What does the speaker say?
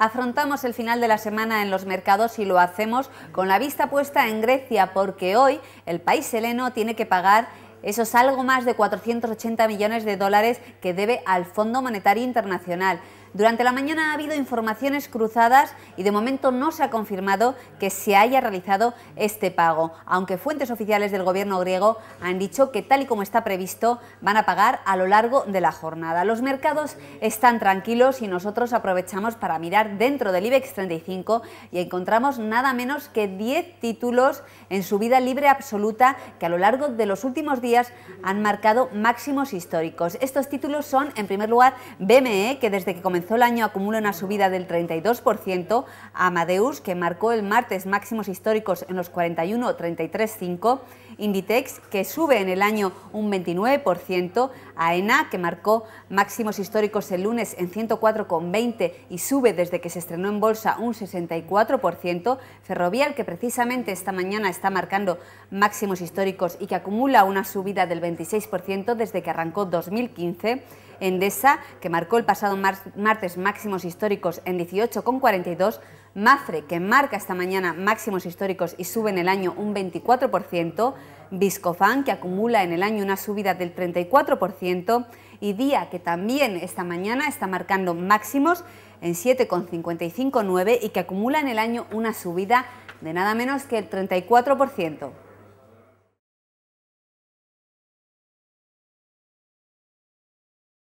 Afrontamos el final de la semana en los mercados y lo hacemos con la vista puesta en Grecia porque hoy el país heleno tiene que pagar esos algo más de 480 millones de dólares que debe al Fondo Monetario Internacional. Durante la mañana ha habido informaciones cruzadas y de momento no se ha confirmado que se haya realizado este pago, aunque fuentes oficiales del gobierno griego han dicho que tal y como está previsto van a pagar a lo largo de la jornada. Los mercados están tranquilos y nosotros aprovechamos para mirar dentro del IBEX 35 y encontramos nada menos que 10 títulos en subida libre absoluta que a lo largo de los últimos días han marcado máximos históricos. Estos títulos son, en primer lugar, BME, que desde que comenzó comenzó el año acumula una subida del 32%, Amadeus, que marcó el martes máximos históricos en los 41,335, Inditex, que sube en el año un 29%, AENA, que marcó máximos históricos el lunes en 104,20 y sube desde que se estrenó en bolsa un 64%, Ferrovial, que precisamente esta mañana está marcando máximos históricos y que acumula una subida del 26% desde que arrancó 2015, Endesa, que marcó el pasado martes máximos históricos en 18,42, Mafre, que marca esta mañana máximos históricos y sube en el año un 24%, Viscofan, que acumula en el año una subida del 34%, y Día, que también esta mañana está marcando máximos en 7,559 y que acumula en el año una subida de nada menos que el 34%.